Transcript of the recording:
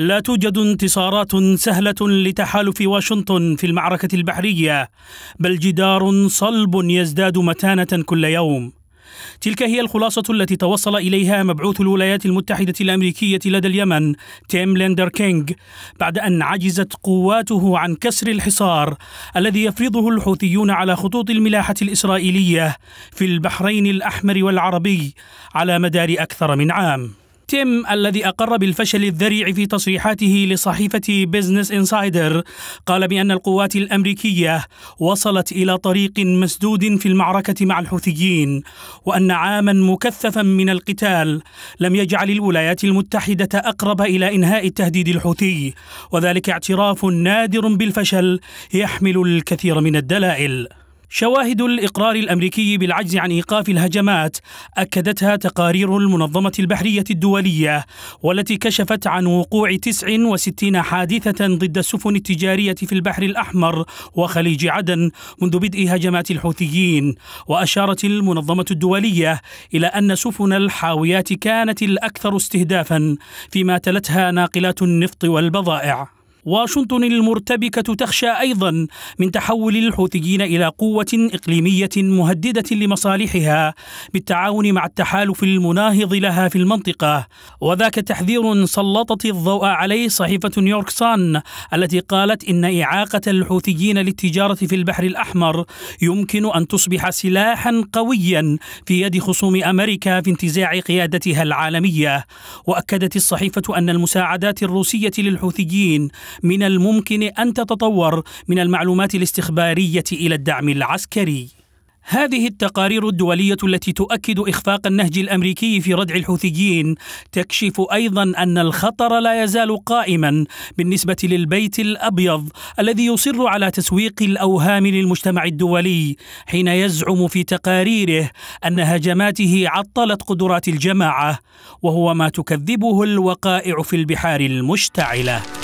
لا توجد انتصارات سهلة لتحالف واشنطن في المعركة البحرية، بل جدار صلب يزداد متانة كل يوم. تلك هي الخلاصة التي توصل إليها مبعوث الولايات المتحدة الأمريكية لدى اليمن تيم ليندر كينغ بعد أن عجزت قواته عن كسر الحصار الذي يفرضه الحوثيون على خطوط الملاحة الإسرائيلية في البحرين الأحمر والعربي على مدار أكثر من عام. تيم الذي أقر بالفشل الذريع في تصريحاته لصحيفة بيزنس إنسايدر قال بأن القوات الأمريكية وصلت إلى طريق مسدود في المعركة مع الحوثيين وأن عاما مكثفا من القتال لم يجعل الولايات المتحدة أقرب إلى إنهاء التهديد الحوثي وذلك اعتراف نادر بالفشل يحمل الكثير من الدلائل شواهد الإقرار الأمريكي بالعجز عن إيقاف الهجمات أكدتها تقارير المنظمة البحرية الدولية والتي كشفت عن وقوع 69 حادثة ضد السفن التجارية في البحر الأحمر وخليج عدن منذ بدء هجمات الحوثيين وأشارت المنظمة الدولية إلى أن سفن الحاويات كانت الأكثر استهدافا فيما تلتها ناقلات النفط والبضائع واشنطن المرتبكة تخشى أيضا من تحول الحوثيين إلى قوة إقليمية مهددة لمصالحها بالتعاون مع التحالف المناهض لها في المنطقة وذاك تحذير سلطت الضوء عليه صحيفة نيويورك سان التي قالت إن إعاقة الحوثيين للتجارة في البحر الأحمر يمكن أن تصبح سلاحا قويا في يد خصوم أمريكا في انتزاع قيادتها العالمية وأكدت الصحيفة أن المساعدات الروسية للحوثيين من الممكن أن تتطور من المعلومات الاستخبارية إلى الدعم العسكري هذه التقارير الدولية التي تؤكد إخفاق النهج الأمريكي في ردع الحوثيين تكشف أيضا أن الخطر لا يزال قائما بالنسبة للبيت الأبيض الذي يصر على تسويق الأوهام للمجتمع الدولي حين يزعم في تقاريره أن هجماته عطلت قدرات الجماعة وهو ما تكذبه الوقائع في البحار المشتعلة